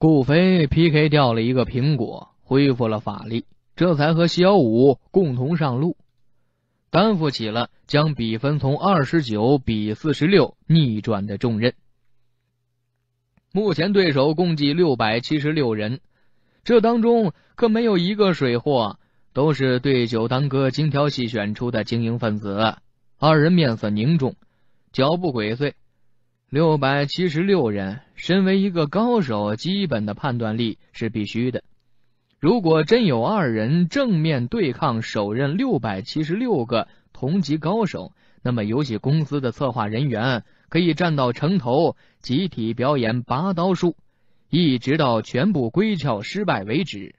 顾飞 PK 掉了一个苹果，恢复了法力，这才和萧武共同上路，担负起了将比分从二十九比四十六逆转的重任。目前对手共计六百七十六人，这当中可没有一个水货，都是对酒当歌精挑细选出的精英分子。二人面色凝重，脚步鬼祟。六百七十六人，身为一个高手，基本的判断力是必须的。如果真有二人正面对抗，手刃六百七十六个同级高手，那么游戏公司的策划人员可以站到城头，集体表演拔刀术，一直到全部归鞘失败为止。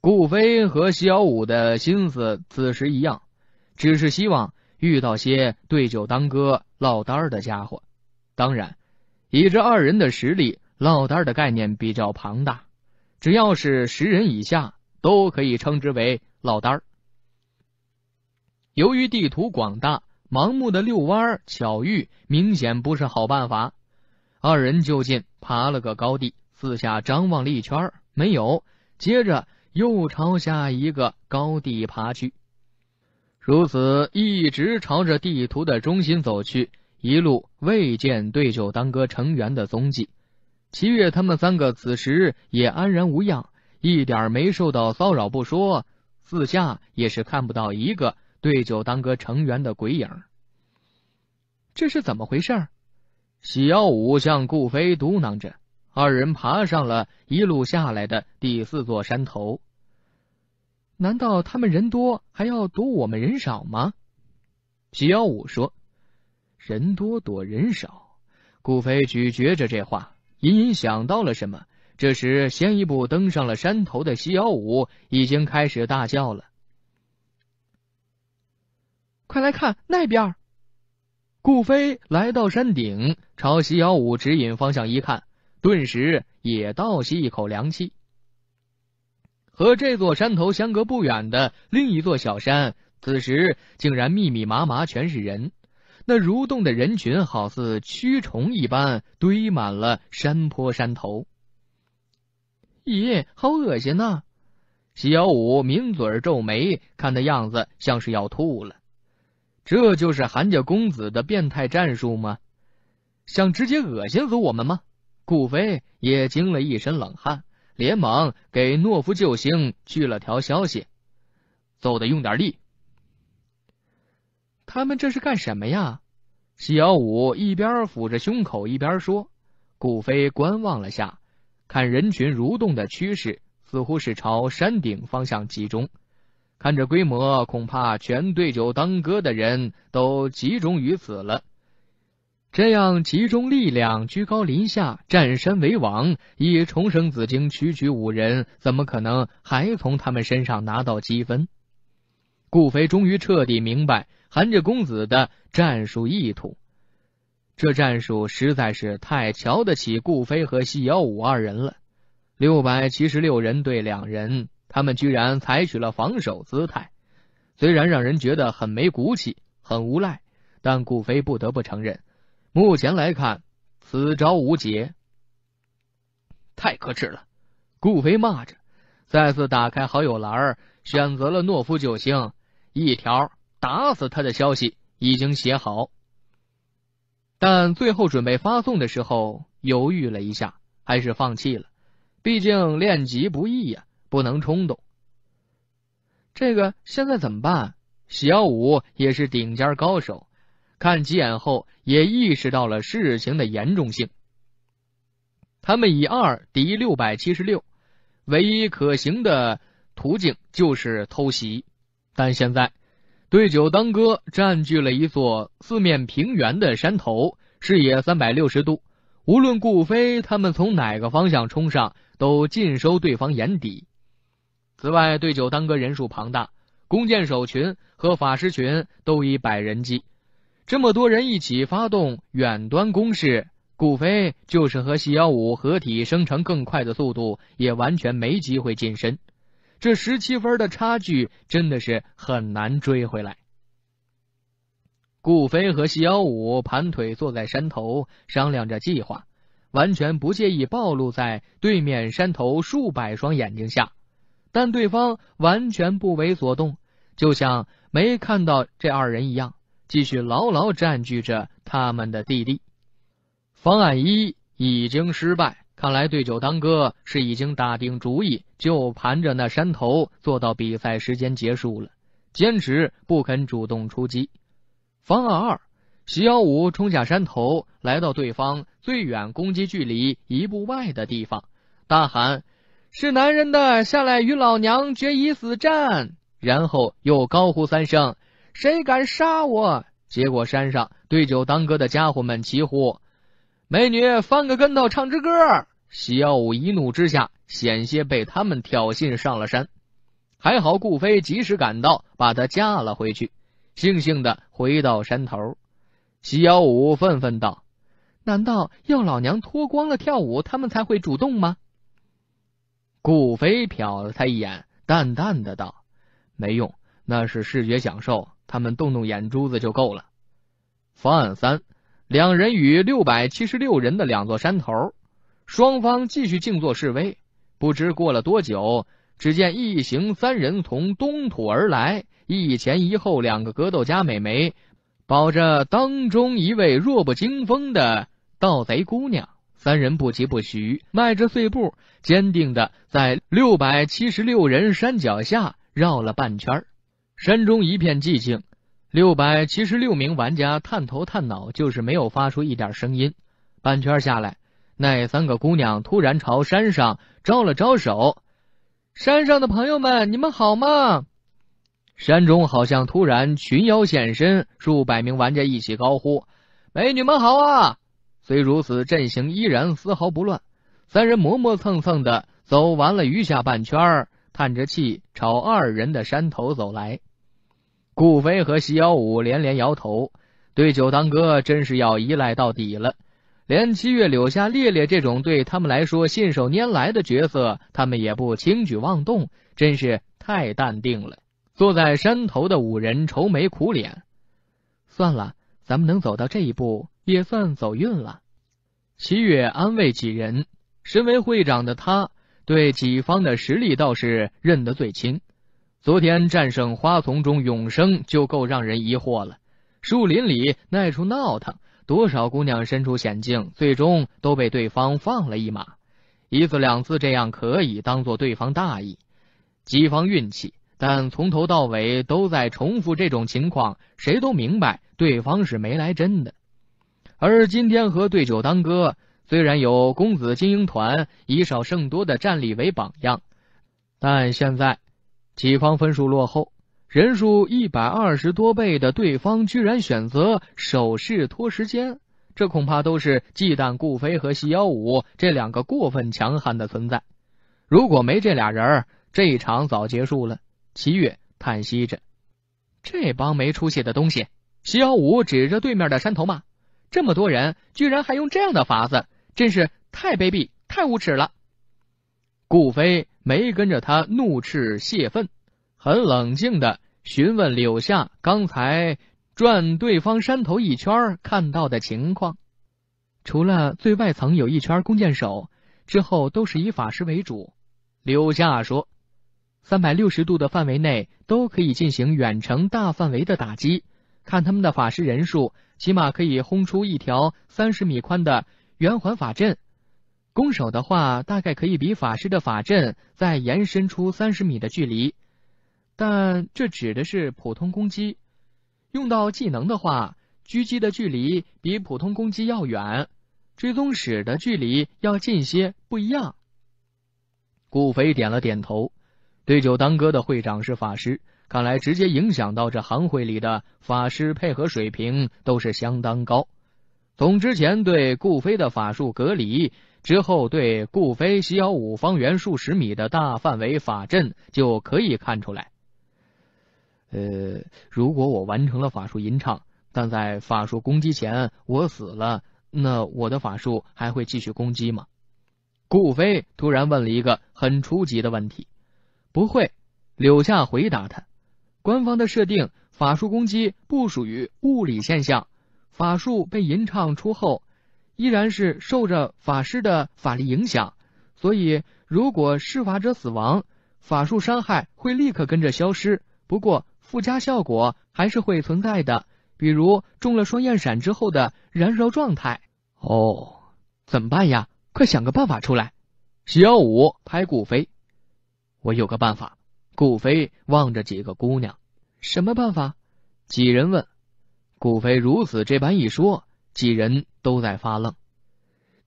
顾飞和肖武的心思此时一样，只是希望遇到些对酒当歌、落单的家伙。当然，以这二人的实力，落单的概念比较庞大。只要是十人以下，都可以称之为落单。由于地图广大，盲目的遛弯儿、巧遇明显不是好办法。二人就近爬了个高地，四下张望了一圈儿，没有。接着又朝下一个高地爬去，如此一直朝着地图的中心走去。一路未见对酒当歌成员的踪迹，七月他们三个此时也安然无恙，一点没受到骚扰不说，四下也是看不到一个对酒当歌成员的鬼影。这是怎么回事？喜幺五向顾飞嘟囔着，二人爬上了一路下来的第四座山头。难道他们人多还要堵我们人少吗？喜幺五说。人多躲，人少。顾飞咀嚼着这话，隐隐想到了什么。这时，先一步登上了山头的西尧五已经开始大叫了：“快来看那边！”顾飞来到山顶，朝西尧五指引方向一看，顿时也倒吸一口凉气。和这座山头相隔不远的另一座小山，此时竟然密密麻麻全是人。那蠕动的人群好似蛆虫一般，堆满了山坡山头。咦，好恶心呐！西瑶武抿嘴皱眉，看的样子像是要吐了。这就是韩家公子的变态战术吗？想直接恶心死我们吗？顾飞也惊了一身冷汗，连忙给懦夫救星去了条消息：“揍的用点力。”他们这是干什么呀？西五武一边抚着胸口一边说。顾飞观望了下，看人群蠕动的趋势，似乎是朝山顶方向集中。看这规模，恐怕全对酒当歌的人都集中于此了。这样集中力量，居高临下，占山为王，以重生紫晶区区五人，怎么可能还从他们身上拿到积分？顾飞终于彻底明白。韩家公子的战术意图，这战术实在是太瞧得起顾飞和西幺五二人了。六百七十六人对两人，他们居然采取了防守姿态，虽然让人觉得很没骨气、很无赖，但顾飞不得不承认，目前来看，此招无解。太可耻了！顾飞骂着，再次打开好友栏，选择了懦夫救星一条。打死他的消息已经写好，但最后准备发送的时候犹豫了一下，还是放弃了。毕竟练级不易呀，不能冲动。这个现在怎么办？小五也是顶尖高手，看几眼后也意识到了事情的严重性。他们以二敌六百七十六，唯一可行的途径就是偷袭，但现在。对酒当歌占据了一座四面平原的山头，视野三百六十度，无论顾飞他们从哪个方向冲上，都尽收对方眼底。此外，对酒当歌人数庞大，弓箭手群和法师群都以百人计，这么多人一起发动远端攻势，顾飞就是和西幺五合体生成更快的速度，也完全没机会近身。这十七分的差距真的是很难追回来。顾飞和西幺五盘腿坐在山头，商量着计划，完全不介意暴露在对面山头数百双眼睛下，但对方完全不为所动，就像没看到这二人一样，继续牢牢占据着他们的地利。方案一已经失败。看来，对酒当歌是已经打定主意，就盘着那山头，做到比赛时间结束了，坚持不肯主动出击。方案二，徐耀五冲下山头，来到对方最远攻击距离一步外的地方，大喊：“是男人的，下来与老娘决一死战！”然后又高呼三声：“谁敢杀我？”结果山上对酒当歌的家伙们齐呼。美女翻个跟头，唱支歌。西耀五一怒之下，险些被他们挑衅上了山，还好顾飞及时赶到，把他架了回去，悻悻的回到山头。西耀五愤愤道：“难道要老娘脱光了跳舞，他们才会主动吗？”顾飞瞟了他一眼，淡淡的道：“没用，那是视觉享受，他们动动眼珠子就够了。”方案三。两人与六百七十六人的两座山头，双方继续静坐示威。不知过了多久，只见一行三人从东土而来，一前一后两个格斗家美眉，保着当中一位弱不禁风的盗贼姑娘。三人不急不徐，迈着碎步，坚定的在六百七十六人山脚下绕了半圈。山中一片寂静。六百七十六名玩家探头探脑，就是没有发出一点声音。半圈下来，那三个姑娘突然朝山上招了招手：“山上的朋友们，你们好吗？”山中好像突然群妖现身，数百名玩家一起高呼：“美女们好啊！”虽如此，阵型依然丝毫不乱。三人磨磨蹭蹭的走完了余下半圈，叹着气朝二人的山头走来。顾飞和席小武连连摇头，对酒当歌真是要依赖到底了。连七月柳下烈烈这种对他们来说信手拈来的角色，他们也不轻举妄动，真是太淡定了。坐在山头的五人愁眉苦脸。算了，咱们能走到这一步，也算走运了。七月安慰几人，身为会长的他，对己方的实力倒是认得最清。昨天战胜花丛中永生就够让人疑惑了。树林里那处闹腾，多少姑娘身处险境，最终都被对方放了一马。一次两次这样可以当做对方大意、己方运气，但从头到尾都在重复这种情况，谁都明白对方是没来真的。而今天和对酒当歌，虽然有公子精英团以少胜多的战力为榜样，但现在。己方分数落后，人数一百二十多倍的对方居然选择守势拖时间，这恐怕都是忌惮顾飞和席幺五这两个过分强悍的存在。如果没这俩人，这一场早结束了。齐月叹息着：“这帮没出息的东西！”席幺五指着对面的山头骂：“这么多人，居然还用这样的法子，真是太卑鄙，太无耻了！”顾飞。没跟着他怒斥泄愤，很冷静地询问柳夏刚才转对方山头一圈看到的情况。除了最外层有一圈弓箭手，之后都是以法师为主。柳夏说：“三百六十度的范围内都可以进行远程大范围的打击，看他们的法师人数，起码可以轰出一条三十米宽的圆环法阵。”攻守的话，大概可以比法师的法阵再延伸出三十米的距离，但这指的是普通攻击。用到技能的话，狙击的距离比普通攻击要远，追踪使的距离要近些，不一样。顾飞点了点头，对酒当歌的会长是法师，看来直接影响到这行会里的法师配合水平都是相当高。从之前对顾飞的法术隔离。之后，对顾飞西幺五方圆数十米的大范围法阵就可以看出来。呃，如果我完成了法术吟唱，但在法术攻击前我死了，那我的法术还会继续攻击吗？顾飞突然问了一个很初级的问题。不会，柳夏回答他。官方的设定，法术攻击不属于物理现象，法术被吟唱出后。依然是受着法师的法力影响，所以如果施法者死亡，法术伤害会立刻跟着消失。不过附加效果还是会存在的，比如中了双焰闪之后的燃烧状态。哦，怎么办呀？快想个办法出来！小舞拍顾飞：“我有个办法。”顾飞望着几个姑娘：“什么办法？”几人问。顾飞如此这般一说。几人都在发愣，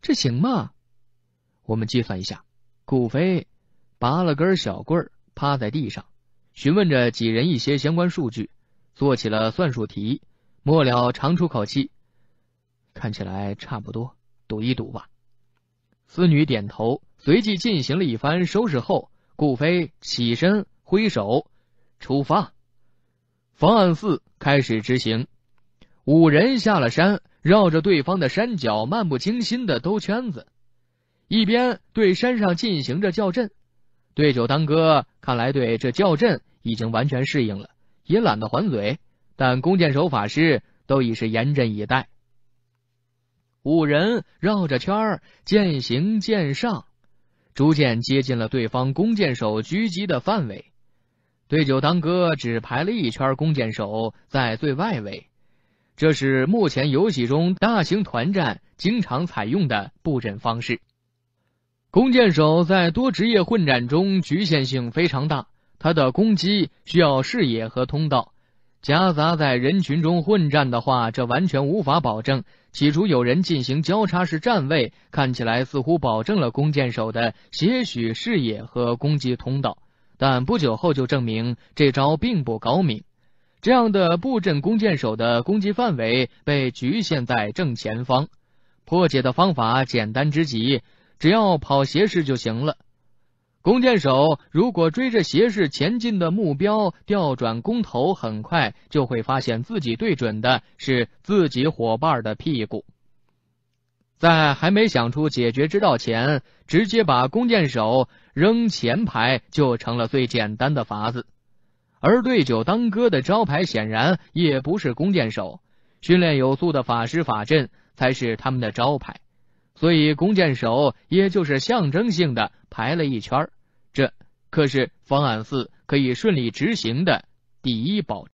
这行吗？我们计算一下。顾飞拔了根小棍儿，趴在地上，询问着几人一些相关数据，做起了算术题。末了，长出口气，看起来差不多，赌一赌吧。四女点头，随即进行了一番收拾后，顾飞起身挥手，出发。方案四开始执行。五人下了山。绕着对方的山脚漫不经心的兜圈子，一边对山上进行着叫阵。对酒当歌看来对这叫阵已经完全适应了，也懒得还嘴。但弓箭手、法师都已是严阵以待。五人绕着圈儿渐行渐上，逐渐接近了对方弓箭手狙击的范围。对酒当歌只排了一圈，弓箭手在最外围。这是目前游戏中大型团战经常采用的布阵方式。弓箭手在多职业混战中局限性非常大，他的攻击需要视野和通道，夹杂在人群中混战的话，这完全无法保证。起初有人进行交叉式站位，看起来似乎保证了弓箭手的些许视野和攻击通道，但不久后就证明这招并不高明。这样的布阵，弓箭手的攻击范围被局限在正前方。破解的方法简单之极，只要跑斜视就行了。弓箭手如果追着斜视前进的目标调转弓头，很快就会发现自己对准的是自己伙伴的屁股。在还没想出解决之道前，直接把弓箭手扔前排就成了最简单的法子。而对酒当歌的招牌显然也不是弓箭手，训练有素的法师法阵才是他们的招牌，所以弓箭手也就是象征性的排了一圈儿，这可是方案四可以顺利执行的第一保。